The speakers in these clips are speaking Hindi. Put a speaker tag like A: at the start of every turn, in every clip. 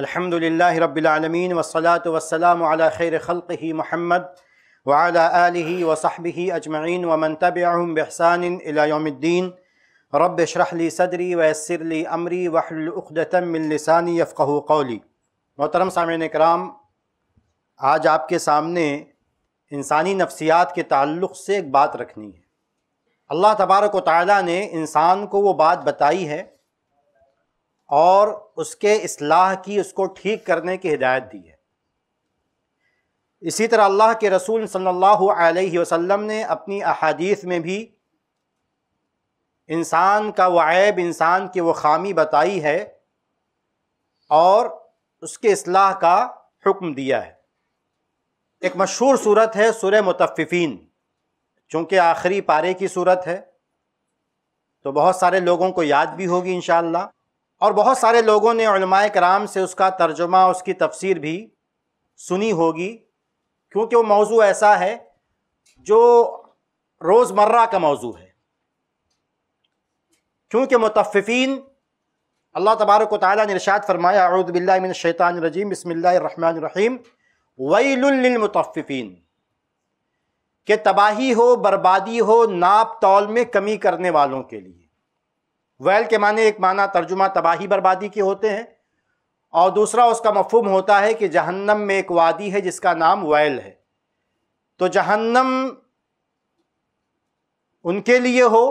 A: अलहमदिल्ला रबालमीन वसलात वसलाम खैर ख़ल्क़ ही महमद वाली वसाहबी अजमैन वमन तबम बहसान इलायोमद्दीन रब शरहली सदरी वसरली अमरी वहलतमिलसानी यफ़ू कौली मोहतरम सामिन कराम आज आपके सामने इंसानी नफ्सियात के ताल्लुक़ से एक बात रखनी है अल्लाह तबारक व ताली ने इंसान को वो बात बताई है और उसके असलाह की उसको ठीक करने की हिदायत दी है इसी तरह अल्लाह के रसूल सल्लल्लाहु अलैहि वसल्लम ने अपनी अहादीस में भी इंसान का वायब इंसान की वो खामी बताई है और उसके असलाह का हुक्म दिया है एक मशहूर सूरत है सुर मुतफ़िफ़ीन चूँकि आखिरी पारे की सूरत है तो बहुत सारे लोगों को याद भी होगी इन और बहुत सारे लोगों ने कराम से उसका तर्जुमा उसकी तफसीर भी सुनी होगी क्योंकि वो मौजू ऐसा है जो रोज़मर्रा का मौजू है क्योंकि मुतफ़ीन अल्लाह तबारक ताली ने इरशाद फरमाया शैतान रजीम बसमीम वईलमतफ़ीन के तबाही हो बर्बादी हो नाप तौल में कमी करने वालों के लिए वैल के माने एक माना तर्जुमा तबाही बर्बादी के होते हैं और दूसरा उसका मफहम होता है कि जहन्नम में एक वादी है जिसका नाम वैल है तो जहन्नम उनके लिए हो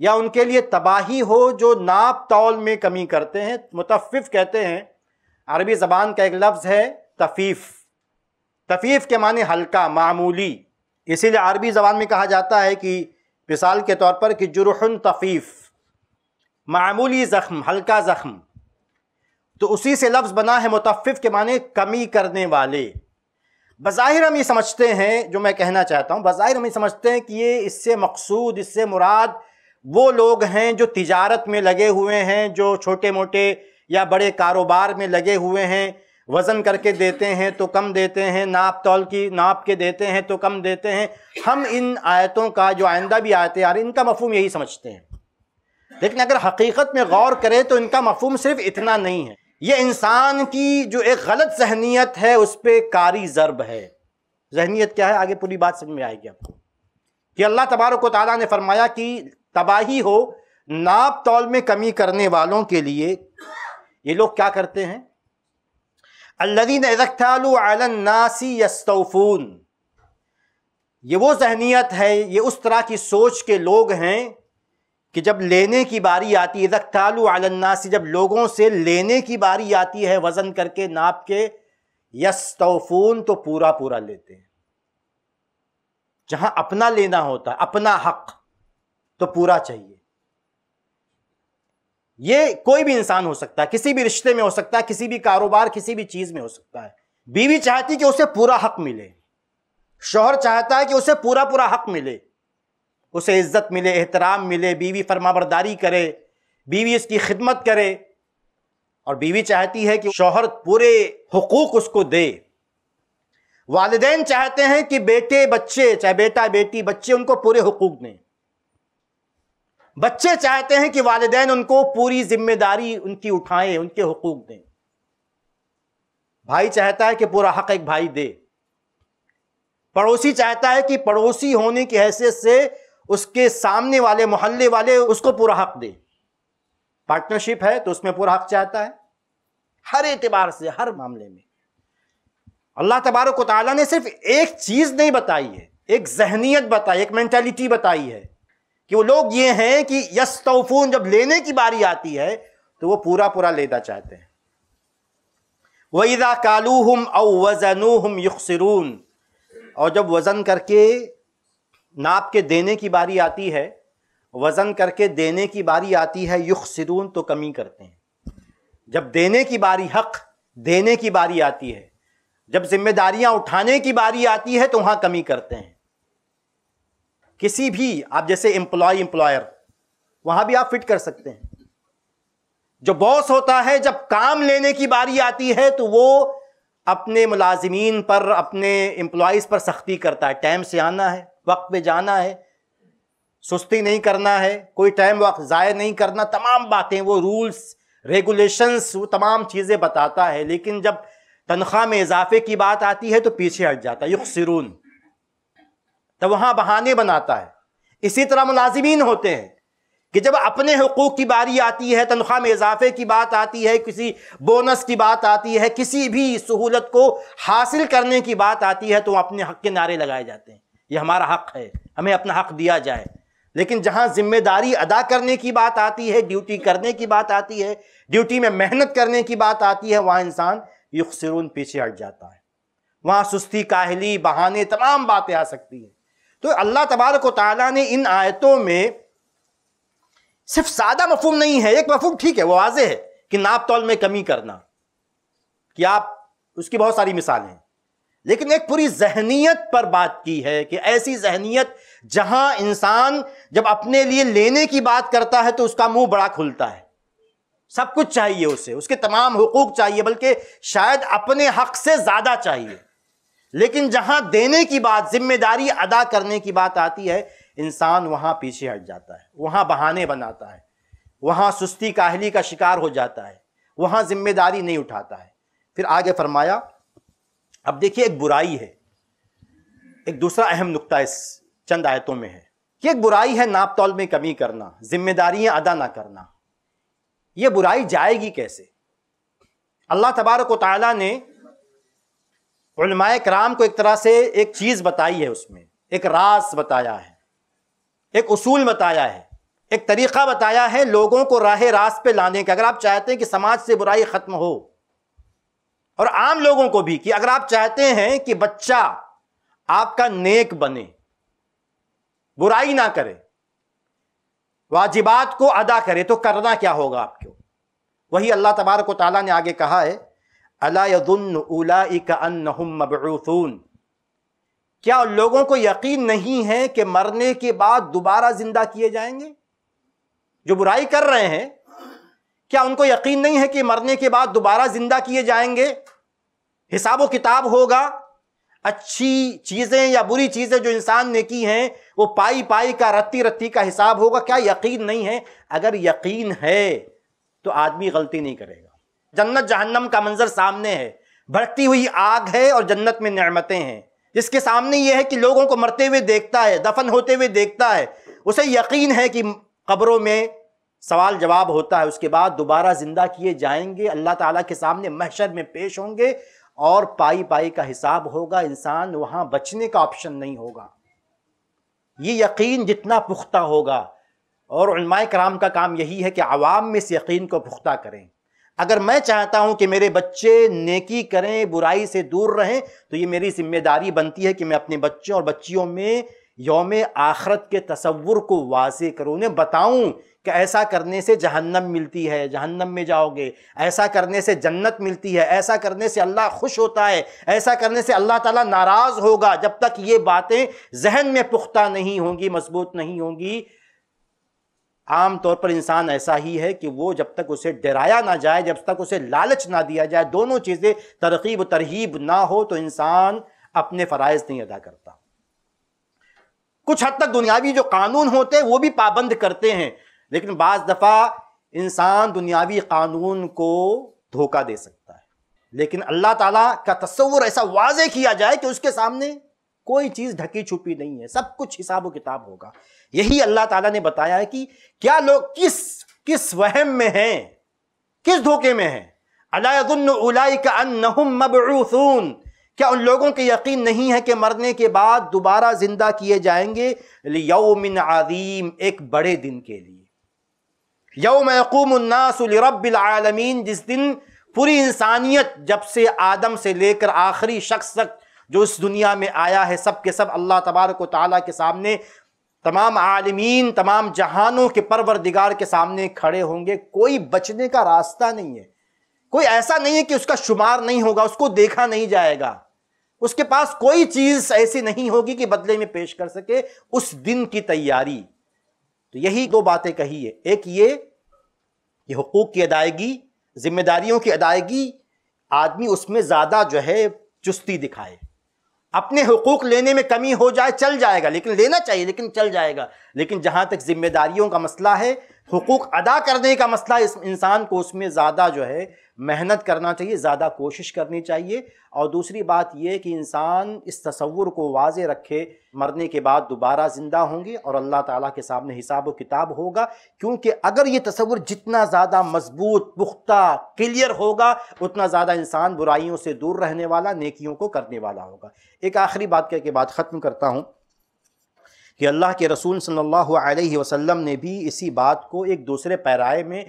A: या उनके लिए तबाही हो जो नाप तौल में कमी करते हैं मुतफ़ कहते हैं अरबी ज़बान का एक लफ्ज़ है तफ़ीफ़ तफ़ीफ़ के माने हल्का मामूली इसीलिए अरबी ज़बान में कहा जाता है कि मिसाल के तौर पर कि जुरहन तफ़ीफ़ मामूली ज़ख्म हल्का ज़ख्म तो उसी से लफ्ज़ बना है मुतफ़ के माने कमी करने वाले बज़ाहिर हम ये समझते हैं जो मैं कहना चाहता हूँ बज़ाहिर हम ये समझते हैं कि ये इससे मकसूद इससे मुराद वो लोग हैं जो तिजारत में लगे हुए हैं जो छोटे मोटे या बड़े कारोबार में लगे हुए हैं वज़न करके देते हैं तो कम देते हैं नाप तौल की नाप के देते हैं तो कम देते हैं हम इन आयतों का जो आइंदा भी आयतें आ रही इनका मफहम यही समझते हैं लेकिन अगर हकीकत में गौर करें तो इनका मफहम सिर्फ इतना नहीं है ये इंसान की जो एक गलत जहनीत है उस पर कारी ज़रब है जहनीत क्या है आगे पूरी बात समझ में आएगी आपको कि अल्लाह तबारक तला ने फरमाया कि तबाही हो नाप तौल में कमी करने वालों के लिए ये लोग क्या करते हैं नासी ये वो जहनीत है ये उस तरह की सोच के लोग हैं कि जब लेने की बारी आती है जख्तालू आलन्नासी जब लोगों से लेने की बारी आती है वज़न करके नाप के यस तोफून तो पूरा पूरा लेते हैं जहां अपना लेना होता है अपना हक तो पूरा चाहिए ये कोई भी इंसान हो सकता है किसी भी रिश्ते में हो सकता है किसी भी कारोबार किसी भी चीज में हो सकता है बीवी चाहती कि उसे पूरा हक मिले शोहर चाहता है कि उसे पूरा पूरा हक मिले उसे इज़्ज़त मिले एहतराम मिले बीवी फरमाबरदारी करे बीवी उसकी खिदमत करे और बीवी चाहती है कि शोहर पूरे हकूक़ उसको दे वालदेन चाहते हैं कि बेटे बच्चे चाहे बेटा बेटी बच्चे उनको पूरे हकूक़ दें बच्चे चाहते हैं कि वालदेन उनको पूरी जिम्मेदारी उनकी उठाएं उनके हकूक़ दें भाई चाहता है कि पूरा हक एक भाई दे पड़ोसी चाहता है कि पड़ोसी होने की हैसियत से उसके सामने वाले मोहल्ले वाले उसको पूरा हक दे पार्टनरशिप है तो उसमें पूरा हक चाहता है हर एतबार से हर मामले में अल्लाह तबारक ताली ने सिर्फ एक चीज़ नहीं बताई है एक जहनीत बताई एक मैंटेलिटी बताई है कि वो लोग ये हैं कि यस तोफून जब लेने की बारी आती है तो वो पूरा पूरा लेना चाहते हैं वईदा कालू हम अवजनू हम और जब वज़न करके नाप के देने की बारी आती है वज़न करके देने की बारी आती है युख सिरून तो कमी करते हैं जब देने की बारी हक देने की बारी आती है जब जिम्मेदारियां उठाने की बारी आती है तो वहां कमी करते हैं किसी भी आप जैसे एम्प्लॉय एम्प्लॉयर वहां भी आप फिट कर सकते हैं जो बॉस होता है जब काम लेने की बारी आती है तो वो अपने मुलाजमीन पर अपने एम्प्लॉयज पर सख्ती करता है टाइम से आना है वक्त पे जाना है सुस्ती नहीं करना है कोई टाइम वक्त ज़ाय नहीं करना तमाम बातें वो रूल्स रेगुलेशंस वो तमाम चीज़ें बताता है लेकिन जब तनख्वाह में इजाफे की बात आती है तो पीछे हट जाता है युग सिरून तो वहाँ बहाने बनाता है इसी तरह मुलाजमीन होते हैं कि जब अपने हकूक़ की बारी आती है तनख्वाह में इजाफे की बात आती है किसी बोनस की बात आती है किसी भी सहूलत को हासिल करने की बात आती है तो अपने हक के नारे लगाए जाते हैं ये हमारा हक है हमें अपना हक दिया जाए लेकिन जहाँ जिम्मेदारी अदा करने की बात आती है ड्यूटी करने की बात आती है ड्यूटी में मेहनत करने की बात आती है वहाँ इंसान युखसरून पीछे हट जाता है वहाँ सुस्ती काहली बहाने तमाम बातें आ सकती हैं तो अल्लाह तबारक ताली ने इन आयतों में सिर्फ सादा मफहम नहीं है एक मफहम ठीक है वो वाज है कि नाप तौल में कमी करना कि आप उसकी बहुत सारी मिसालें हैं लेकिन एक पूरी जहनीत पर बात की है कि ऐसी जहनीत जहां इंसान जब अपने लिए लेने की बात करता है तो उसका मुंह बड़ा खुलता है सब कुछ चाहिए उसे उसके तमाम हकूक चाहिए बल्कि शायद अपने हक से ज़्यादा चाहिए लेकिन जहां देने की बात जिम्मेदारी अदा करने की बात आती है इंसान वहां पीछे हट जाता है वहां बहाने बनाता है वहां सुस्ती काहली का शिकार हो जाता है वहां जिम्मेदारी नहीं उठाता है फिर आगे फरमाया अब देखिए एक बुराई है एक दूसरा अहम नुकता इस चंद आयतों में है कि एक बुराई है नाप तौल में कमी करना जिम्मेदारियां अदा ना करना यह बुराई जाएगी कैसे अल्लाह तबारक ताली ने कराम को एक तरह से एक चीज़ बताई है उसमें एक रास बताया है एक उसूल बताया है एक तरीक़ा बताया है लोगों को राह रास पे लाने का अगर आप चाहते हैं कि समाज से बुराई ख़त्म हो और आम लोगों को भी कि अगर आप चाहते हैं कि बच्चा आपका नेक बने बुराई ना करे वाजिबात को अदा करे तो करना क्या होगा आपको वही अल्लाह तबारक ताला ने आगे कहा है अलाउलाबून क्या लोगों को यकीन नहीं है कि मरने के बाद दोबारा जिंदा किए जाएंगे जो बुराई कर रहे हैं क्या उनको यकीन नहीं है कि मरने के बाद दोबारा जिंदा किए जाएंगे हिसाब व किताब होगा अच्छी चीज़ें या बुरी चीज़ें जो इंसान ने की हैं वो पाई पाई का रत्ती रत्ती का हिसाब होगा क्या यकीन नहीं है अगर यकीन है तो आदमी गलती नहीं करेगा जन्नत जहन्नम का मंजर सामने है भड़कती हुई आग है और जन्नत में नमतें हैं जिसके सामने ये है कि लोगों को मरते हुए देखता है दफन होते हुए देखता है उसे यकीन है कि कब्रों में सवाल जवाब होता है उसके बाद दोबारा ज़िंदा किए जाएंगे अल्लाह ताला के सामने महशर में पेश होंगे और पाई पाई का हिसाब होगा इंसान वहां बचने का ऑप्शन नहीं होगा ये यकीन जितना पुख्ता होगा और कराम का काम यही है कि आवाम में इस यकीन को पुख्ता करें अगर मैं चाहता हूं कि मेरे बच्चे नेकी करें बुराई से दूर रहें तो ये मेरी जिम्मेदारी बनती है कि मैं अपने बच्चों और बच्चियों में योम आखरत के तस्वुर को वाजे करो उन्हें बताऊँ कि ऐसा करने से जहन्नम मिलती है जहन्नम में जाओगे ऐसा करने से जन्नत मिलती है ऐसा करने से अल्लाह खुश होता है ऐसा करने से अल्लाह ताला नाराज़ होगा जब तक ये बातें जहन में पुख्ता नहीं होंगी मजबूत नहीं होंगी आम तौर पर इंसान ऐसा ही है कि वो जब तक उसे डराया ना जाए जब तक उसे लालच ना दिया जाए दोनों चीज़ें तरकीब तरहीब ना हो तो इंसान अपने फ़रज़ नहीं अदा करता कुछ हद तक दुनियावी जो कानून होते हैं वो भी पाबंद करते हैं लेकिन बाज दफ़ा इंसान दुनियावी कानून को धोखा दे सकता है लेकिन अल्लाह ताला का तस्वुर ऐसा वाज किया जाए कि उसके सामने कोई चीज़ ढकी छुपी नहीं है सब कुछ हिसाब व किताब होगा यही अल्लाह ताला ने बताया है कि क्या लोग किस किस वहम में हैं किस धोखे में हैं अलायदन का मबरूसून क्या उन लोगों के यकीन नहीं है कि मरने के बाद दोबारा ज़िंदा किए जाएंगे यौमिन आदीम एक बड़े दिन के लिए यौम यकूमनासरबिलमीन जिस दिन पूरी इंसानियत जब से आदम से लेकर आखिरी शख्स तक जो इस दुनिया में आया है सब के सब अल्लाह तबारक ताली के सामने तमाम आलमीन तमाम जहानों के परवरदिगार के सामने खड़े होंगे कोई बचने का रास्ता नहीं है कोई ऐसा नहीं है कि उसका शुमार नहीं होगा उसको देखा नहीं जाएगा उसके पास कोई चीज ऐसी नहीं होगी कि बदले में पेश कर सके उस दिन की तैयारी तो यही दो बातें कही है एक ये कि हकूक़ की अदायगी जिम्मेदारियों की अदायगी आदमी उसमें ज़्यादा जो है चुस्ती दिखाए अपने हकूक़ लेने में कमी हो जाए चल जाएगा लेकिन लेना चाहिए लेकिन चल जाएगा लेकिन जहां तक जिम्मेदारियों का मसला है हकूक़ अदा करने का मसला इस इंसान को उसमें ज़्यादा जो है मेहनत करना चाहिए ज़्यादा कोशिश करनी चाहिए और दूसरी बात यह कि इंसान इस तस्वुर को वाज रखे मरने के बाद दोबारा ज़िंदा होंगे और अल्लाह ताला के सामने हिसाब व किताब होगा क्योंकि अगर ये तस्वुर जितना ज़्यादा मजबूत पुख्ता क्लियर होगा उतना ज़्यादा इंसान बुराइयों से दूर रहने वाला नेकियों को करने वाला होगा एक आखिरी बात कह के बाद ख़त्म करता हूँ कि अल्लाह के रसूल सल्लल्लाहु अलैहि वसल्लम ने भी इसी बात को एक दूसरे पैराए में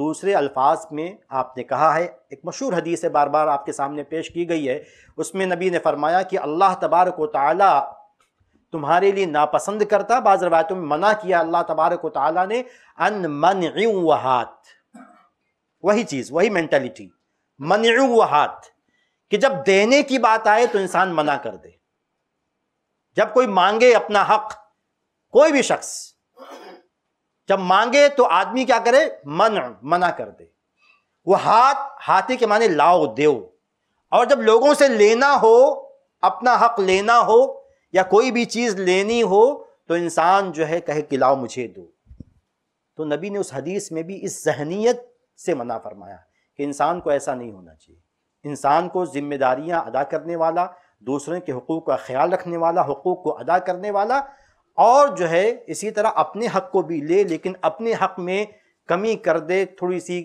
A: दूसरे अल्फाज में आपने कहा है एक मशहूर हदीस है बार बार आपके सामने पेश की गई है उसमें नबी ने फरमाया कि अल्लाह तबारक ताली तुम्हारे लिए नापसंद करता बाज़ रवायतों में मना किया अल्लाह तबारक ताली ने अन मन वहात वही चीज़ वही मैंटेलिटी मन वहात कि जब देने की बात आए तो इंसान मना कर दे जब कोई मांगे अपना हक़ कोई भी शख्स जब मांगे तो आदमी क्या करे मन मना कर दे वो हाथ हाथी के माने लाओ देव और जब लोगों से लेना हो अपना हक लेना हो या कोई भी चीज़ लेनी हो तो इंसान जो है कहे कि लाओ मुझे दो तो नबी ने उस हदीस में भी इस जहनीत से मना फरमाया कि इंसान को ऐसा नहीं होना चाहिए इंसान को जिम्मेदारियां अदा करने वाला दूसरों के हकूक़ का ख्याल रखने वाला हकूक़ को अदा करने वाला और जो है इसी तरह अपने हक को भी ले लेकिन अपने हक में कमी कर दे थोड़ी सी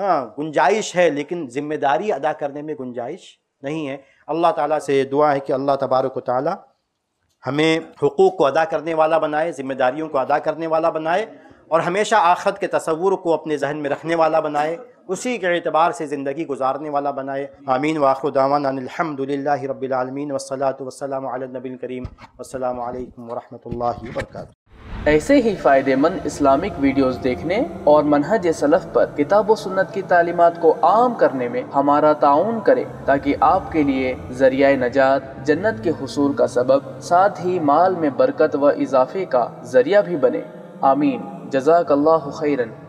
A: हाँ गुंजाइश है लेकिन ज़िम्मेदारी अदा करने में गुंजाइश नहीं है अल्लाह ताला से दुआ है कि अल्लाह तबारक ताला हमें हकूक़ को अदा करने वाला बनाए ज़िम्मेदारियों को अदा करने वाला बनाए और हमेशा आखरत के तस्वूर को अपने जहन में रखने वाला बनाए उसी के अतबार से ज़िंदगी गुजारने वाला बनाए आमीन वाखुदावान रबीआलमीन रबालमीन वसलात वसलम नबीन करीम अल्लाम वरम वर्क ऐसे ही फ़ायदेमंद इस्लामिक वीडियोस देखने और मनहज सलफ़ पर किताब सुन्नत की तालीमत को आम करने में हमारा ताउन करें ताकि आपके लिए जरिया नजात जन्नत के हसूल का सबब साथ ही माल में बरकत व इजाफे का जरिया भी बने आमीन जजाक खैरन